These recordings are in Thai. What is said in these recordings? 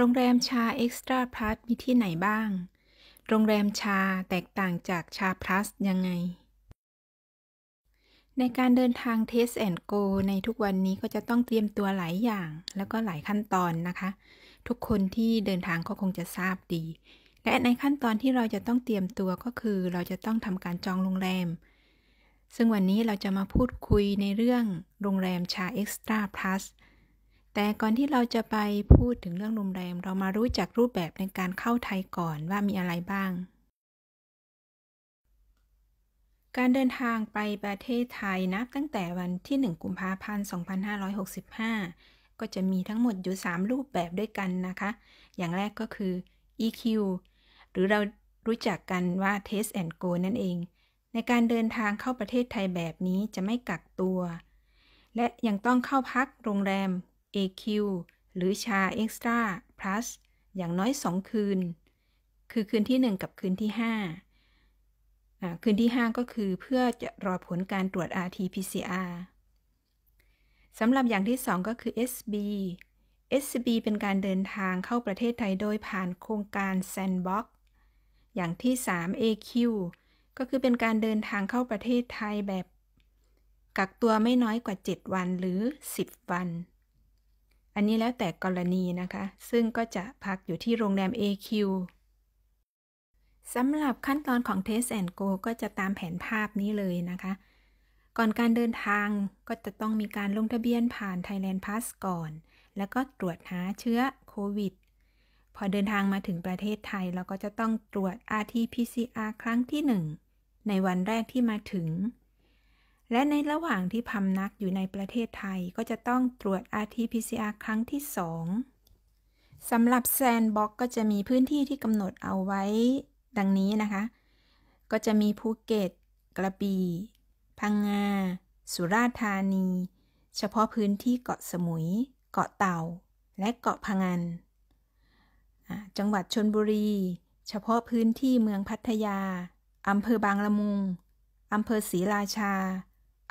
โรงแรมชาเอ็กซ์ตร้าพลัสมีที่ไหนบ้าง โรงแรมชาแตกต่างจากชาพลัสยังไง ในการเดินทางเทสแอนโกในทุกวันนี้ก็จะต้องเตรียมตัวหลายอย่างแล้วก็หลายขั้นตอนนะคะ ทุกคนที่เดินทางก็คงจะทราบดี และในขั้นตอนที่เราจะต้องเตรียมตัวก็คือเราจะต้องทำการจองโรงแรม ซึ่งวันนี้เราจะมาพูดคุยในเรื่องโรงแรมชาเอ็กซ์ตร้าพลัสแต่ก่อนที่เราจะไปพูดถึงเรื่องโรงแรมเรามารู้จักรูปแบบในการเข้าไทยก่อนว่ามีอะไรบ้าง การเดินทางไปประเทศไทยนับตั้งแต่วันที่ 1 กุมภาพันธ์ 2565 ก็จะมีทั้งหมดอยู่ 3 รูปแบบด้วยกันนะคะ อย่างแรกก็คือ EQ หรือเรารู้จักกันว่า Test and Go นั่นเอง ในการเดินทางเข้าประเทศไทยแบบนี้จะไม่กักตัว และยังต้องเข้าพักโรงแรม AQ หรือชา Extra Plus อย่างน้อย 2 คืน คือคืนที่ 1 กับคืนที่ 5 คืนที่ 5 ก็คือเพื่อจะรอผลการตรวจ RT-PCR สำหรับอย่างที่ 2 ก็คือ SB SB เป็นการเดินทางเข้าประเทศไทยโดยผ่านโครงการ Sandbox อย่างที่ 3 AQ ก็คือเป็นการเดินทางเข้าประเทศไทยแบบ กักตัวไม่น้อยกว่า 7 วันหรือ 10 วันอันนี้แล้วแต่กรณีนะคะ ซึ่งก็จะพักอยู่ที่โรงแรม AQ สำหรับขั้นตอนของ Test and Go ก็จะตามแผนภาพนี้เลยนะคะ ก่อนการเดินทางก็จะต้องมีการลงทะเบียนผ่าน Thailand Pass ก่อน แล้วก็ตรวจหาเชื้อโควิด พอเดินทางมาถึงประเทศไทย เราก็จะต้องตรวจ RT-PCR ครั้งที่ 1 ในวันแรกที่มาถึงและในระหว่างที่พำนักอยู่ในประเทศไทยก็จะต้องตรวจ RT-PCR ครั้งที่2สำหรับแซนบ็อกก็จะมีพื้นที่ที่กำหนดเอาไว้ดังนี้นะคะ ก็จะมีภูเก็ต กระบี่ พังงา สุราษฎร์ธานี เฉพาะพื้นที่เกาะสมุย เกาะเต่า และเกาะพังงนจังหวัดชนบุรี เฉพาะพื้นที่เมืองพัทยา อำเภอบางละมุงอำเภอศรีราชา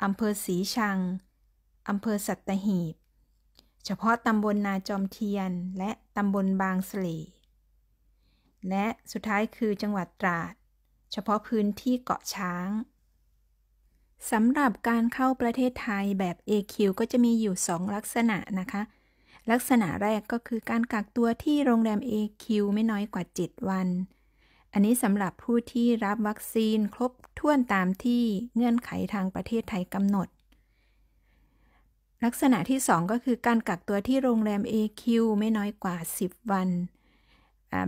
อำเภอศรีชัง อำเภอสัตหีบ เฉพาะตำบลนาจอมเทียน และตำบลบางเสลและสุดท้ายคือจังหวัดตราด เฉพาะพื้นที่เกาะช้าง สำหรับการเข้าประเทศไทยแบบ AQ ก็จะมีอยู่2ลักษณะนะคะ ลักษณะแรกก็คือการกักตัวที่โรงแรม AQ ไม่น้อยกว่า 7 วันอันนี้สำหรับผู้ที่รับวัคซีนครบถ้วนตามที่เงื่อนไขทางประเทศไทยกำหนด ลักษณะที่ 2 ก็คือการกักตัวที่โรงแรม AQ ไม่น้อยกว่า 10 วัน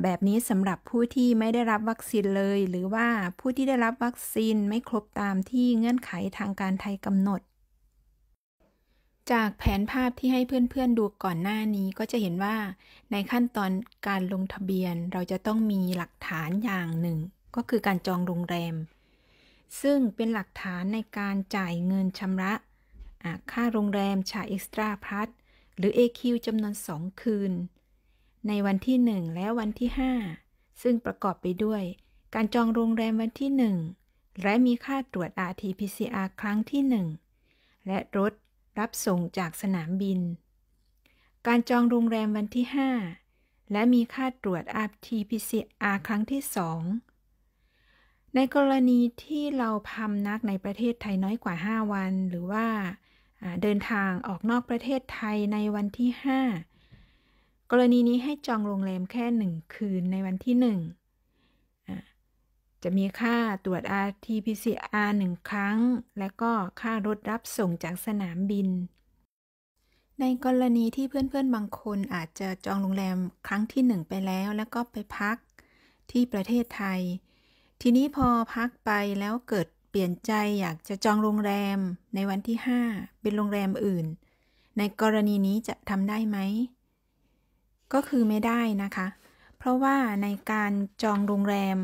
แบบนี้สำหรับผู้ที่ไม่ได้รับวัคซีนเลย หรือว่าผู้ที่ได้รับวัคซีนไม่ครบตามที่เงื่อนไขทางการไทยกำหนดจากแผนภาพที่ให้เพื่อนๆ ดูก่อนหน้านี้ก็จะเห็นว่า ในขั้นตอนการลงทะเบียนเราจะต้องมีหลักฐานอย่างหนึ่งก็คือการจองโรงแรม ซึ่งเป็นหลักฐานในการจ่ายเงินชำระค่าโรงแรมชาเอ็กซ์ตร้าพัสหรือ AQ จำนวน 2 คืน ในวันที่ 1 และวันที่ 5 ซึ่งประกอบไปด้วย การจองโรงแรมวันที่ 1และมีค่าตรวจ RT-PCR ครั้งที่ 1 และรถรับส่งจากสนามบิน การจองโรงแรมวันที่ 5 และมีค่าตรวจ RT-PCR ครั้งที่ 2 ในกรณีที่เราพำนักในประเทศไทยน้อยกว่า 5 วัน หรือว่าเดินทางออกนอกประเทศไทยในวันที่ 5 กรณีนี้ให้จองโรงแรมแค่ 1 คืนในวันที่ 1จะมีค่าตรวจ RT-PCR 1ครั้ง และก็ค่ารถรับส่งจากสนามบิน ในกรณีที่เพื่อนๆบางคนอาจจะจองโรงแรมครั้งที่ 1 ไปแล้ว แล้วก็ไปพักที่ประเทศไทย ทีนี้พอพักไปแล้วเกิดเปลี่ยนใจอยากจะจองโรงแรมในวันที่ 5 เป็นโรงแรมอื่น ในกรณีนี้จะทำได้ไหม ก็คือไม่ได้นะคะ เพราะว่าในการจองโรงแรม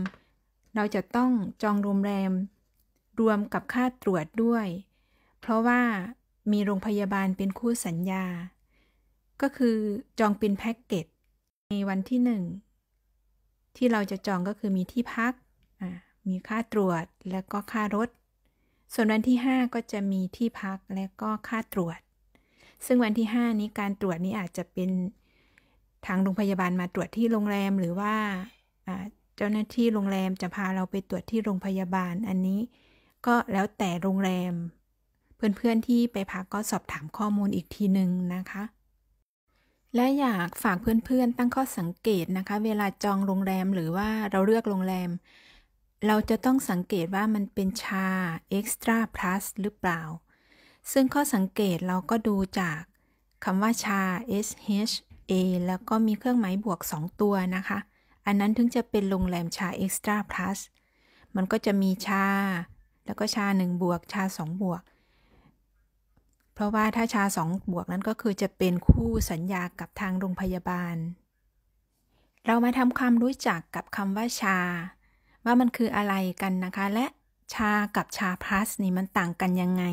เราจะต้องจองโรงแรมรวมกับค่าตรวจด้วย เพราะว่ามีโรงพยาบาลเป็นคู่สัญญา ก็คือจองเป็นแพ็กเกจในวันที่หนึ่งที่เราจะจองก็คือมีที่พัก มีค่าตรวจแล้วก็ค่ารถ ส่วนวันที่ 5 ก็จะมีที่พักและก็ค่าตรวจ ซึ่งวันที่ 5 นี้การตรวจนี้อาจจะเป็นทางโรงพยาบาลมาตรวจที่โรงแรมหรือว่าเจ้าหน้าที่โรงแรมจะพาเราไปตรวจที่โรงพยาบาล อันนี้ ก็แล้วแต่โรงแรม เพื่อนๆ ที่ไปพักก็สอบถามข้อมูลอีกทีหนึ่งนะคะ และอยากฝากเพื่อนๆตั้งข้อสังเกตนะคะ เวลาจองโรงแรมหรือว่าเราเลือกโรงแรม เราจะต้องสังเกตว่ามันเป็นชา extra plus หรือเปล่า ซึ่งข้อสังเกตเราก็ดูจากคำว่าชา sh a แล้วก็มีเครื่องหมายบวก 2 ตัวนะคะอันนั้นถึงจะเป็นโรงแรมชาเอ็กซ์ตร้าพลัสมันก็จะมีชา แล้วก็ชา 1 บวก ชา 2 บวก เพราะว่าถ้าชา 2 บวกนั้นก็คือจะเป็นคู่สัญญากับทางโรงพยาบาล เรามาทำความรู้จักกับคำว่าชา ว่ามันคืออะไรกันนะคะ และชากับชาพลัสนี่มันต่างกันยังไง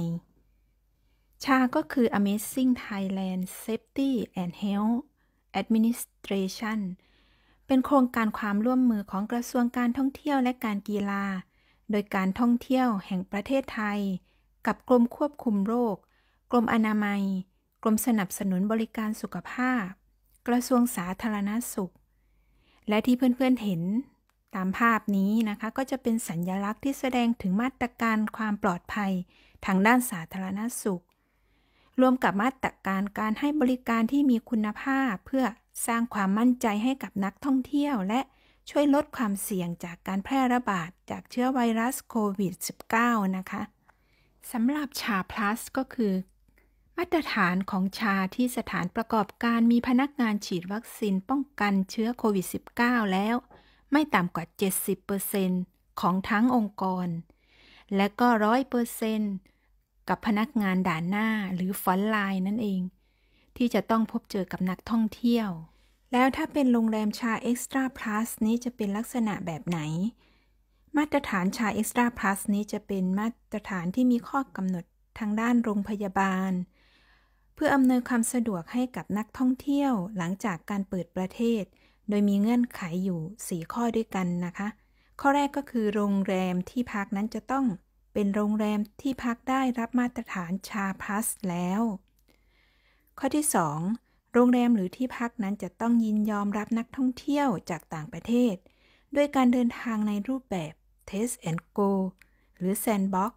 ชาก็คือ Amazing Thailand Safety and Health Administration เป็นโครงการความร่วมมือของกระทรวงการท่องเที่ยวและการกีฬา โดยการท่องเที่ยวแห่งประเทศไทย กับกรมควบคุมโรค กรมอนามัย กรมสนับสนุนบริการสุขภาพ กระทรวงสาธารณาสุข และที่เพื่อนๆเห็น ตามภาพนี้นะคะ ก็จะเป็นสัญญลักษณ์ที่แสดงถึงมาตรการความปลอดภัยทางด้านสาธารณาสุขรวมกับมาตรการการให้บริการที่มีคุณภาพ เพื่อสร้างความมั่นใจให้กับนักท่องเที่ยว และช่วยลดความเสี่ยงจากการแพร่ระบาดจากเชื้อไวรัสโควิด -19 นะคะ สำหรับชาพลัสก็คือ มาตรฐานของชาที่สถานประกอบการมีพนักงานฉีดวัคซีนป้องกันเชื้อโควิด -19 แล้ว ไม่ต่ำกว่า 70%ของทั้งองค์กร และก็ 100%เกับพนักงานด่านหน้าหรือฟอนไลน์นั่นเอง ที่จะต้องพบเจอกับนักท่องเที่ยว แล้วถ้าเป็นโรงแรมชาเอ็กซ์ตร้าพลัสนี้จะเป็นลักษณะแบบไหน มาตรฐานชาเอ็กซ์ตร้าพลัสนี้จะเป็นมาตรฐานที่มีข้อกำหนดทางด้านโรงพยาบาล เพื่ออำนวยความสะดวกให้กับนักท่องเที่ยวหลังจากการเปิดประเทศ โดยมีเงื่อนไขอยู่4ข้อด้วยกันนะคะ ข้อแรกก็คือโรงแรมที่พักนั้นจะต้องเป็นโรงแรมที่พักได้รับมาตรฐานชาพัสแล้ว ข้อที่ 2 โรงแรมหรือที่พักนั้นจะต้องยินยอมรับนักท่องเที่ยวจากต่างประเทศ ด้วยการเดินทางในรูปแบบ Test and Go หรือ Sandbox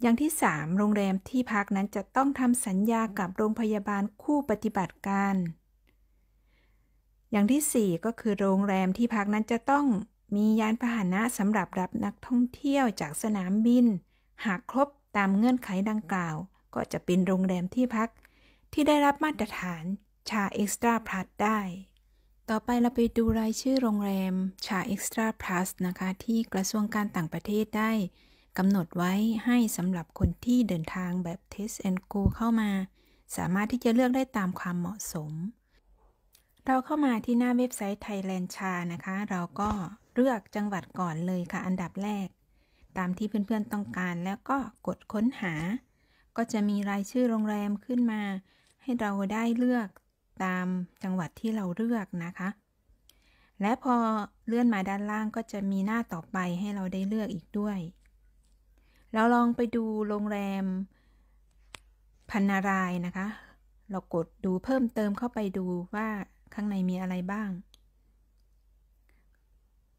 อย่างที่ 3 โรงแรมที่พักนั้นจะต้องทำสัญญากับโรงพยาบาลคู่ปฏิบัติการอย่างที่ 4 ก็คือโรงแรมที่พักนั้นจะต้องมียานพาหนะสำหรับรับนักท่องเที่ยวจากสนามบิน หากครบตามเงื่อนไขดังกล่าว ก็จะเป็นโรงแรมที่พักที่ได้รับมาตรฐานชาเอ็กซ์ตร้าพลัสได้ ต่อไปเราไปดูรายชื่อโรงแรมชาเอ็กซ์ตร้าพลัสนะคะที่กระทรวงการต่างประเทศได้กำหนดไว้ให้สำหรับคนที่เดินทางแบบ Test and Go เข้ามา สามารถที่จะเลือกได้ตามความเหมาะสม เราเข้ามาที่หน้าเว็บไซต์ Thailand c h a นะคะ เราก็เลือกจังหวัดก่อนเลยค่ะ อันดับแรกตามที่เพื่อนๆต้องการ แล้วก็ กดค้นหา ก็จะมีรายชื่อโรงแรมขึ้นมา ให้เราได้เลือกตามจังหวัดที่เราเลือกนะคะ และพอเลื่อนมาด้านล่างก็จะมีหน้าต่อไปให้เราได้เลือกอีกด้วย เราลองไปดูโรงแรมพันนารายนะคะ เรากดดูเพิ่มเติมเข้าไปดูว่าข้างในมีอะไรบ้าง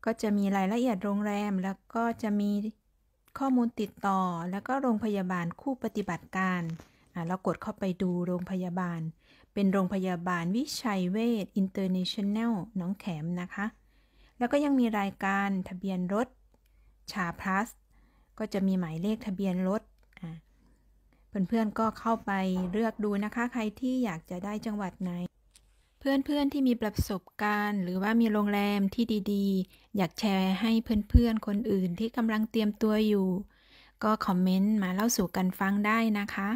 ก็จะมีรายละเอียดโรงแรม แล้วก็จะมีข้อมูลติดต่อแล้วก็โรงพยาบาลคู่ปฏิบัติการเรากดเข้าไปดูโรงพยาบาล เป็นโรงพยาบาลวิชัยเวชอินเตอร์เนชั่นแนลน้องแขมนะคะแล้วก็ยังมีรายการทะเบียนรถชาพลัสก็จะมีหมายเลขทะเบียนรถเพื่อนๆ ก็เข้าไปเลือกดูนะคะ ใครที่อยากจะได้จังหวัดไหนเพื่อนๆที่มีประสบการณ์ หรือว่ามีโรงแรมที่ดีๆ อยากแชร์ให้เพื่อนๆคนอื่นที่กำลังเตรียมตัวอยู่ ก็คอมเมนต์มาเล่าสู่กันฟังได้นะคะ